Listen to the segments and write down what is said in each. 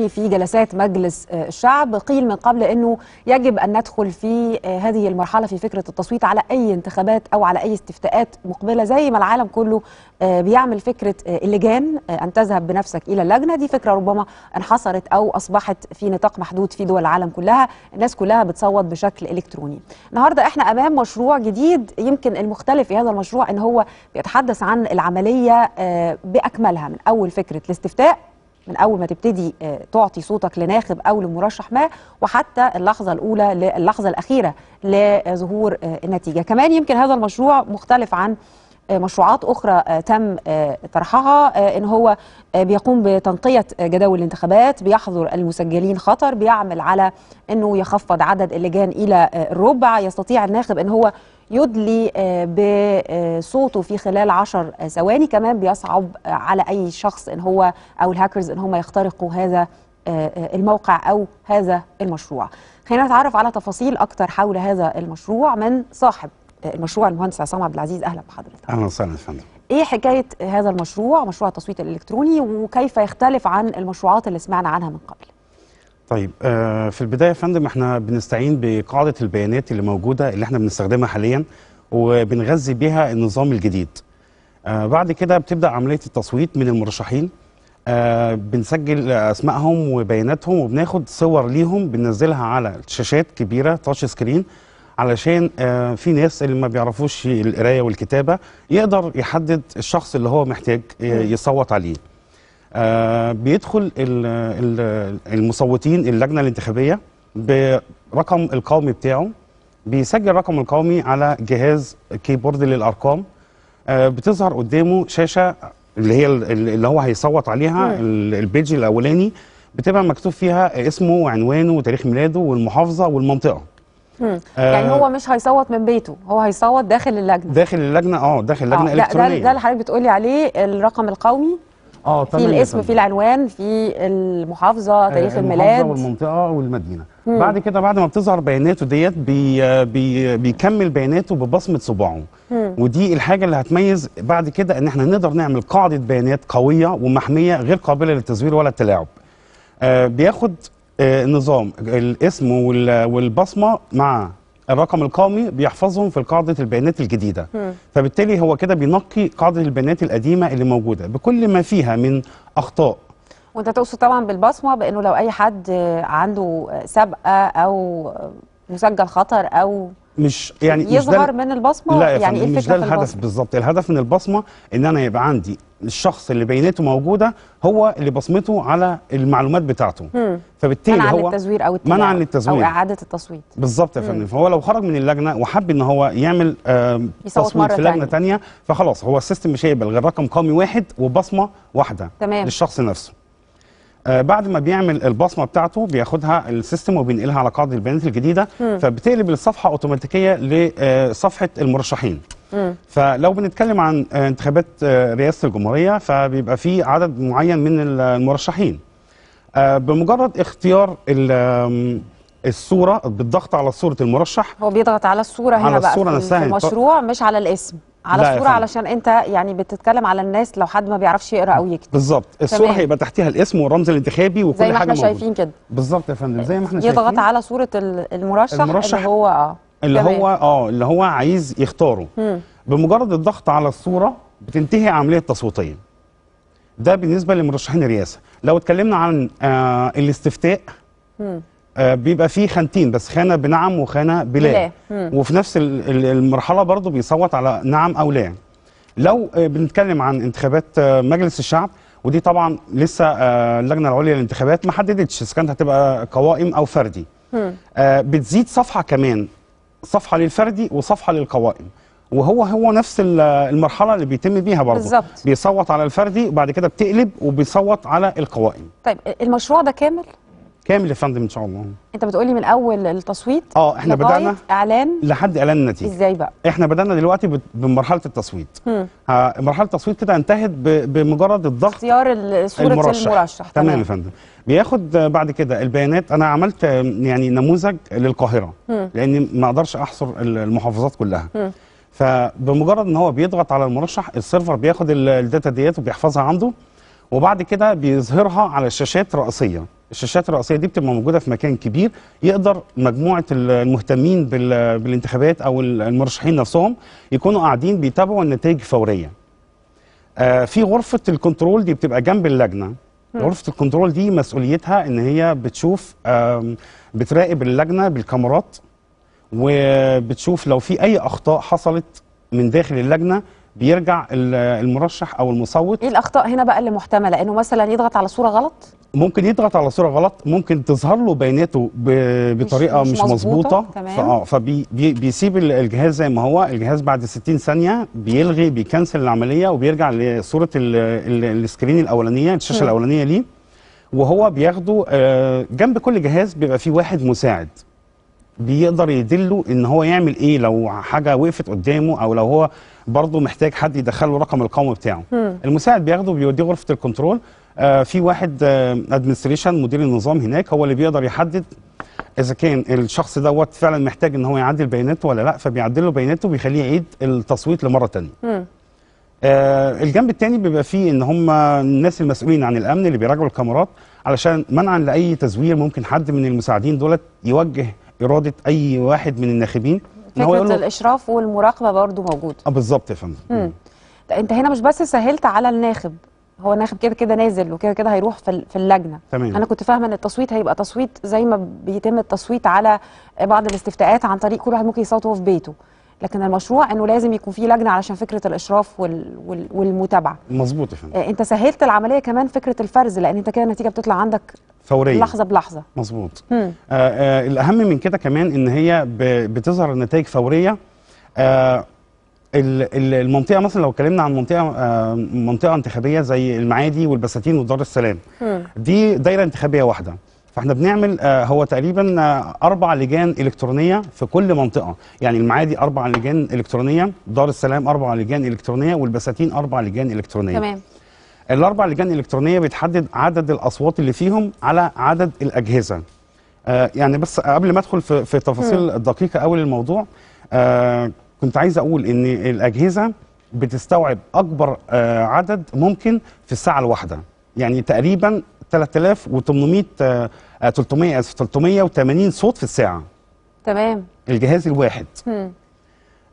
في جلسات مجلس آه، الشعب قيل من قبل أنه يجب أن ندخل في آه، هذه المرحلة في فكرة التصويت على أي انتخابات أو على أي استفتاءات مقبلة زي ما العالم كله آه، بيعمل فكرة اللجان أن تذهب بنفسك إلى اللجنة دي فكرة ربما انحصرت أو أصبحت في نطاق محدود في دول العالم كلها الناس كلها بتصوت بشكل إلكتروني النهاردة إحنا أمام مشروع جديد يمكن المختلف في هذا المشروع أن هو بيتحدث عن العملية بأكملها من أول فكرة الاستفتاء من اول ما تبتدي آه، تعطي صوتك لناخب او لمرشح ما وحتى اللحظه الاولى للحظه الاخيره لظهور آه، النتيجه كمان يمكن هذا المشروع مختلف عن آه، مشروعات اخرى تم طرحها ان هو بيقوم بتنقيه جداول الانتخابات بيحظر المسجلين خطر بيعمل على انه يخفض عدد اللجان الى الربع يستطيع الناخب ان هو يدلي آه، بصوته في خلال 10 ثواني كمان بيصعب آه، على اي شخص ان هو او الهاكرز ان هم يخترقوا هذا آه، الموقع او هذا المشروع خلينا نتعرف على تفاصيل اكتر حول هذا المشروع من صاحب المشروع المهندس عصام عبد العزيز اهلا بحضرتك اهلا وسهلا يا فندم ايه حكايه هذا المشروع مشروع التصويت الالكتروني وكيف يختلف عن المشروعات اللي سمعنا عنها من قبل طيب آه، في البدايه يا فندم احنا بنستعين بقاعده البيانات اللي موجوده اللي احنا بنستخدمها حاليا وبنغذي بيها النظام الجديد. آه، بعد كده بتبدا عمليه التصويت من المرشحين آه، بنسجل اسمائهم وبياناتهم وبناخد صور ليهم بننزلها على شاشات كبيره تاتش سكرين علشان في ناس اللي ما بيعرفوش القرايه والكتابه يقدر يحدد الشخص اللي هو محتاج يصوت عليه. آه، بيدخل المصوتين اللجنه الانتخابيه برقم القومي بتاعه بيسجل رقم القومي على جهاز كيبورد للارقام آه، بتظهر قدامه شاشه اللي هي اللي هو هيصوت عليها البيج الاولاني بتبقى مكتوب فيها اسمه وعنوانه وتاريخ ميلاده والمحافظه والمنطقه آه، يعني هو مش هيصوت من بيته هو هيصوت داخل اللجنه داخل اللجنه اه داخل اللجنه آه الالكترونيه ده, ده اللي حضرتك بتقولي عليه الرقم القومي اه في الاسم في العنوان في المحافظه آه، تاريخ الميلاد المحافظه والمنطقه والمدينه مم. بعد كده بعد ما بتظهر بياناته ديت بي بي بيكمل بياناته ببصمه صباعه ودي الحاجه اللي هتميز بعد كده ان احنا نقدر نعمل قاعده بيانات قويه ومحميه غير قابله للتزوير ولا التلاعب آه بياخد آه نظام الاسم والبصمه مع الرقم القومي بيحفظهم في قاعده البيانات الجديده م. فبالتالي هو كده بينقي قاعده البيانات القديمه اللي موجوده بكل ما فيها من اخطاء وانت تقصد طبعا بالبصمه بانه لو اي حد عنده سابقه او مسجل خطر او مش يعني يظهر مش من البصمه لا يا يعني ايه مش ده الهدف بالظبط الهدف من البصمه ان انا يبقى عندي الشخص اللي بينته موجوده هو اللي بصمته على المعلومات بتاعته مم. فبالتالي منع هو التزوير او منع عن التزوير او اعاده التصويت بالظبط يا فندم فهو لو خرج من اللجنه وحب ان هو يعمل تصويت في لجنه ثانيه فخلاص هو السيستم مش هيقبل غير رقم قومي واحد وبصمه واحده تمام. للشخص نفسه آه، بعد ما بيعمل البصمه بتاعته بياخدها السيستم وبينقلها على قاعده البيانات الجديده فبتقلب الصفحه اوتوماتيكيه لصفحه آه، المرشحين فلو بنتكلم عن آه، انتخابات رئاسه الجمهوريه فبيبقى في عدد معين من المرشحين بمجرد اختيار الصوره بالضغط على صوره المرشح هو بيضغط على الصوره هنا على الصورة بقى الصورة في المشروع يعني مش على الاسم على الصوره علشان انت يعني بتتكلم على الناس لو حد ما بيعرفش يقرا او يكتب بالظبط الصوره هيبقى تحتها الاسم والرمز الانتخابي وكل حاجه زي ما حاجه احنا شايفين كده بالظبط يا فندم زي ما احنا شايفين يضغط على صوره المرشح, المرشح اللي هو اه اللي تمام. هو اه اللي هو عايز يختاره مم. بمجرد الضغط على الصوره بتنتهي عمليه التصويتيه ده بالنسبه لمرشحين الرئاسه لو اتكلمنا عن آه الاستفتاء مم. آه، بيبقى فيه خانتين بس خانه بنعم وخانه بلا وفي نفس المرحله برضو بيصوت على نعم او لا لو آه، بنتكلم عن انتخابات آه، مجلس الشعب ودي طبعا لسه اللجنه العليا للانتخابات ما حددتش اذا كانت هتبقى قوائم او فردي بتزيد صفحه كمان صفحه للفردي وصفحه للقوائم وهو هو نفس المرحله اللي بيتم بيها برضه بالظبط بيصوت على الفردي وبعد كده بتقلب وبيصوت على القوائم طيب المشروع ده كامل كامل يا فندم ان شاء الله انت بتقولي من اول التصويت اه احنا بدانا اعلان لحد اعلان النتيجه ازاي بقى احنا بدانا دلوقتي بمرحله التصويت آه، مرحله التصويت كده انتهت بمجرد الضغط اختيار صوره المرشح, المرشح. تمام, تمام يا فندم بياخد بعد كده البيانات انا عملت يعني نموذج للقاهره م. لاني ما اقدرش احصر المحافظات كلها م. فبمجرد ان هو بيضغط على المرشح السيرفر بياخد الداتا ديت وبيحفظها عنده وبعد كده بيظهرها على شاشات رئيسيه الشاشات الرئيسيه دي بتبقى موجوده في مكان كبير يقدر مجموعه المهتمين بالانتخابات او المرشحين نفسهم يكونوا قاعدين بيتابعوا النتائج فوريا. آه في غرفه الكنترول دي بتبقى جنب اللجنه. غرفه الكنترول دي مسؤوليتها ان هي بتشوف بتراقب اللجنه بالكاميرات وبتشوف لو في اي اخطاء حصلت من داخل اللجنه بيرجع المرشح او المصوت ايه الاخطاء هنا بقى اللي محتمله انه مثلا يضغط على صوره غلط ممكن يضغط على صوره غلط ممكن تظهر له بياناته بطريقه مش, مش, مش مظبوطه اه فبيسيب الجهاز زي ما هو الجهاز بعد 60 ثانيه بيلغي بيكنسل العمليه وبيرجع لصوره السكرين الاولانيه الشاشه الاولانيه ليه وهو بياخده آه، جنب كل جهاز بيبقى فيه واحد مساعد بيقدر يدله ان هو يعمل ايه لو حاجه وقفت قدامه او لو هو برضه محتاج حد يدخله رقم القومي بتاعه مم. المساعد بياخده بيوديه غرفه الكنترول آه في واحد آه ادمنستريشن مدير النظام هناك هو اللي بيقدر يحدد اذا كان الشخص دوت فعلا محتاج ان هو يعدل بياناته ولا لا فبيعدل له بياناته وبيخليه يعيد التصويت لمره ثانيه آه الجنب الثاني بيبقى فيه ان هم الناس المسؤولين عن الامن اللي بيراجعوا الكاميرات علشان منعا لاي تزوير ممكن حد من المساعدين دولت يوجه اراده اي واحد من الناخبين فكره له... الاشراف والمراقبه برضو موجود اه بالظبط يا فندم انت هنا مش بس سهلت على الناخب هو الناخب كده كده نازل وكده كده هيروح في اللجنه تمام. انا كنت فاهمه ان التصويت هيبقى تصويت زي ما بيتم التصويت على بعض الاستفتاءات عن طريق كل واحد ممكن يصوت وهو في بيته لكن المشروع انه لازم يكون في لجنه علشان فكره الاشراف وال... وال... والمتابعه مظبوط يا فندم آه، انت سهلت العمليه كمان فكره الفرز لان انت كده النتيجه بتطلع عندك فوريا لحظه بلحظه مظبوط آه آه الاهم من كده كمان ان هي ب... بتظهر النتائج فوريه آه المنطقه مثلا لو اتكلمنا عن منطقه آه، منطقه انتخابيه زي المعادي والبساتين ودار السلام دي دايره انتخابيه واحده فاحنا بنعمل آه، هو تقريبا آه، اربع لجان الكترونيه في كل منطقه يعني المعادي اربع لجان الكترونيه دار السلام اربع لجان الكترونيه والبساتين اربع لجان الكترونيه تمام الاربع لجان الكترونيه بتحدد عدد الاصوات اللي فيهم على عدد الاجهزه آه يعني بس قبل ما ادخل في, في تفاصيل دقيقه قوي للموضوع آه كنت عايز اقول ان الاجهزه بتستوعب اكبر آه عدد ممكن في الساعه الواحده يعني تقريبا 3800 300 اسف 380 صوت في الساعه تمام الجهاز الواحد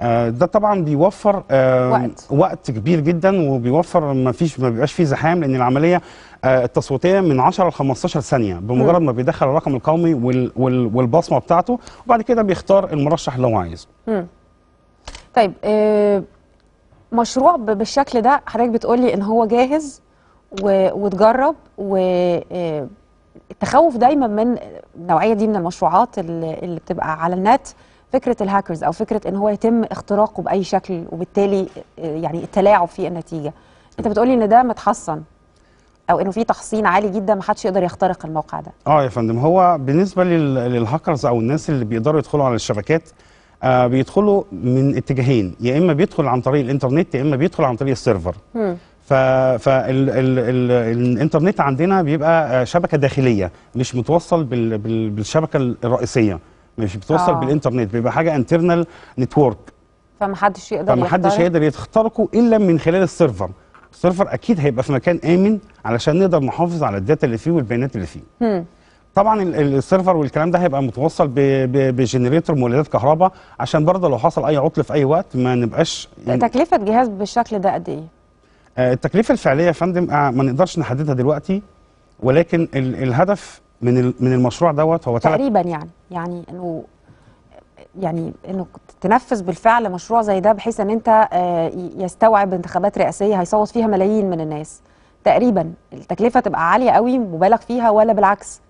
آه ده طبعا بيوفر آه وقت. وقت كبير جدا وبيوفر ما فيش ما بيبقاش فيه زحام لان العمليه آه التصويتيه من 10 ل 15 ثانيه بمجرد مم. ما بيدخل الرقم القومي وال وال والبصمه بتاعته وبعد كده بيختار المرشح اللي هو عايزه. طيب آه، مشروع بالشكل ده حضرتك بتقولي ان هو جاهز و... وتجرب والتخوف آه، دايما من النوعيه دي من المشروعات اللي, اللي بتبقى على النت فكره الهاكرز او فكره ان هو يتم اختراقه باي شكل وبالتالي آه، يعني التلاعب في النتيجه انت بتقولي ان ده متحصن او انه في تحصين عالي جدا ما حدش يقدر يخترق الموقع ده اه يا فندم هو بالنسبه للهاكرز او الناس اللي بيقدروا يدخلوا على الشبكات آه بيدخلوا من اتجاهين يا اما بيدخل عن طريق الانترنت يا اما بيدخل عن طريق السيرفر م. فالانترنت عندنا بيبقى شبكه داخليه مش متوصل بال بال بالشبكه الرئيسيه مش متوصل آه. بالانترنت بيبقى حاجه انترنال نتورك فمحدش يقدر فمحدش يقدر يخترقه الا من خلال السيرفر السيرفر اكيد هيبقى في مكان امن علشان نقدر نحافظ على الداتا اللي فيه والبيانات اللي فيه هم. طبعا السيرفر والكلام ده هيبقى متوصل بجنريتور مولدات كهرباء عشان برضه لو حصل اي عطل في اي وقت ما نبقاش يعني تكلفه جهاز بالشكل ده قد ايه آه، التكلفه الفعليه يا فندم آه، ما نقدرش نحددها دلوقتي ولكن الهدف من من المشروع دوت هو تقريبا يعني يعني انه يعني انه تنفذ بالفعل مشروع زي ده بحيث ان انت آه، يستوعب انتخابات رئاسيه هيصوت فيها ملايين من الناس تقريبا التكلفه تبقى عاليه قوي مبالغ فيها ولا بالعكس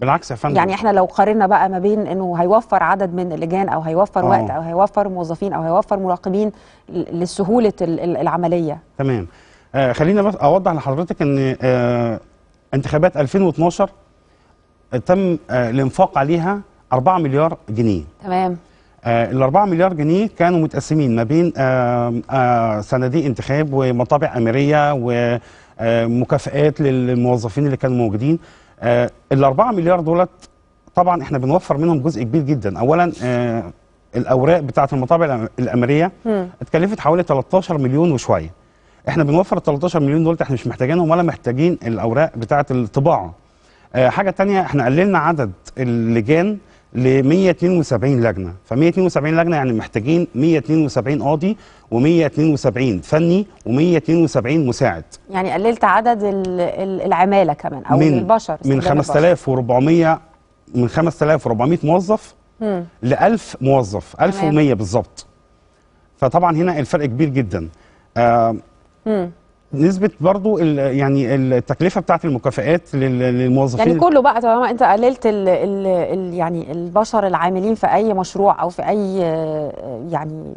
بالعكس يا فندم يعني احنا لو قارنا بقى ما بين انه هيوفر عدد من اللجان او هيوفر أوه. وقت او هيوفر موظفين او هيوفر مراقبين لسهوله العمليه تمام آه خلينا بس اوضح لحضرتك ان آه انتخابات 2012 تم آه الانفاق عليها 4 مليار جنيه تمام آه ال 4 مليار جنيه كانوا متقسمين ما بين آه آه صناديق انتخاب ومطابع اميريه ومكافئات للموظفين اللي كانوا موجودين آه، ال 4 مليار دولت طبعا احنا بنوفر منهم جزء كبير جدا اولا آه، الاوراق بتاعه المطابع الامريه اتكلفت حوالي 13 مليون وشويه احنا بنوفر ال 13 مليون دولت احنا مش محتاجينهم ولا محتاجين الاوراق بتاعه الطباعه آه، حاجه تانية احنا قللنا عدد اللجان ل 172 لجنه ف 172 لجنه يعني محتاجين 172 قاضي و172 فني و172 مساعد يعني قللت عدد العماله كمان او من البشر من 5400 من 5400 موظف ل 1000 موظف 1100 بالظبط فطبعا هنا الفرق كبير جدا آه نسبه برضو الـ يعني التكلفه بتاعه المكافئات للموظفين يعني كله بقى طالما انت قللت الـ الـ الـ يعني البشر العاملين في اي مشروع او في اي يعني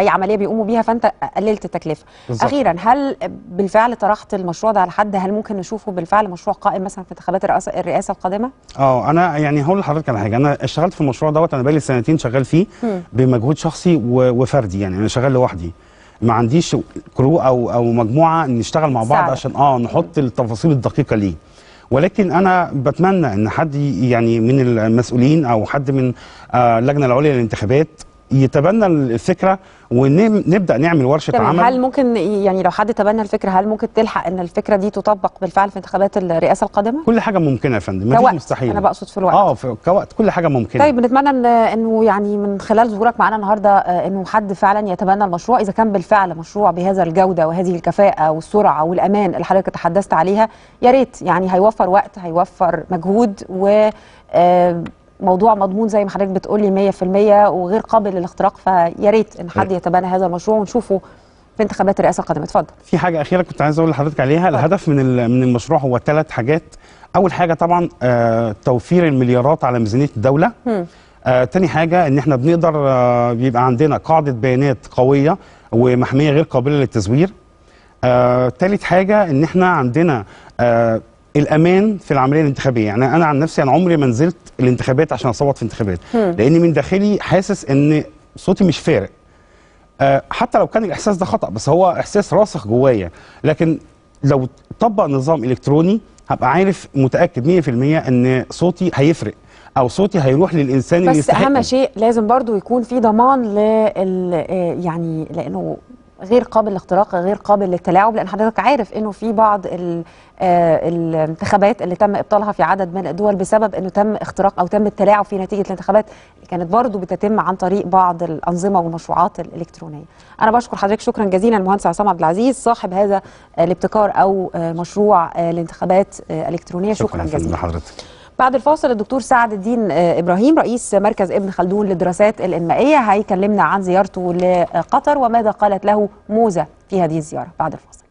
اي عمليه بيقوموا بيها فانت قللت التكلفه بالزبط. اخيرا هل بالفعل طرحت المشروع ده على حد هل ممكن نشوفه بالفعل مشروع قائم مثلا في انتخابات الرئاسه, الرئاسة القادمه اه انا يعني هقول لحضرتك على حاجه انا اشتغلت في المشروع دوت انا بقالي سنتين شغال فيه م. بمجهود شخصي وفردي يعني انا شغال لوحدي ما عنديش كرو او او مجموعه نشتغل مع بعض ساعد. عشان اه نحط التفاصيل الدقيقه ليه ولكن انا بتمنى ان حد يعني من المسؤولين او حد من آه، اللجنه العليا للانتخابات يتبنى الفكره ونبدا نعمل ورشه طيب عمل هل ممكن يعني لو حد تبنى الفكره هل ممكن تلحق ان الفكره دي تطبق بالفعل في انتخابات الرئاسه القادمه كل حاجه ممكنه يا فندم مفيش مستحيل انا بقصد في الوقت اه في كوقت كل حاجه ممكنه طيب بنتمنى انه يعني من خلال ظهورك معانا النهارده آه، انه حد فعلا يتبنى المشروع اذا كان بالفعل مشروع بهذا الجوده وهذه الكفاءه والسرعه والامان اللي حضرتك تحدثت عليها يا ريت يعني هيوفر وقت هيوفر مجهود و آه، موضوع مضمون زي ما حضرتك بتقولي 100% وغير قابل للاختراق فيا ريت ان حد يتبنى هذا المشروع ونشوفه في انتخابات الرئاسه القادمه اتفضل في حاجه اخيره كنت عايز اقول لحضرتك عليها فضل. الهدف من من المشروع هو ثلاث حاجات اول حاجه طبعا آه توفير المليارات على ميزانيه الدوله آه تاني حاجه ان احنا بنقدر آه بيبقى عندنا قاعده بيانات قويه ومحميه غير قابله للتزوير آه تالت حاجه ان احنا عندنا آه الامان في العمليه الانتخابيه يعني انا عن نفسي انا عمري ما نزلت الانتخابات عشان اصوت في انتخابات لاني من داخلي حاسس ان صوتي مش فارق أه حتى لو كان الاحساس ده خطا بس هو احساس راسخ جوايا لكن لو طبق نظام الكتروني هبقى عارف متاكد 100% ان صوتي هيفرق او صوتي هيروح للانسان بس اللي بس اهم شيء لازم برضو يكون في ضمان لل آه، يعني لانه غير قابل للاختراق غير قابل للتلاعب لان حضرتك عارف انه في بعض آه، الانتخابات اللي تم ابطالها في عدد من الدول بسبب انه تم اختراق او تم التلاعب في نتيجه الانتخابات كانت برضه بتتم عن طريق بعض الانظمه والمشروعات الالكترونيه. انا بشكر حضرتك شكرا جزيلا المهندس عصام عبد العزيز صاحب هذا الابتكار او مشروع الانتخابات آه، الالكترونيه آه، شكرا, شكرا جزيلا لحضرتك. بعد الفاصل الدكتور سعد الدين آه، ابراهيم رئيس مركز ابن خلدون للدراسات الانمائيه هيكلمنا عن زيارته لقطر وماذا قالت له موزه في هذه الزياره بعد الفاصل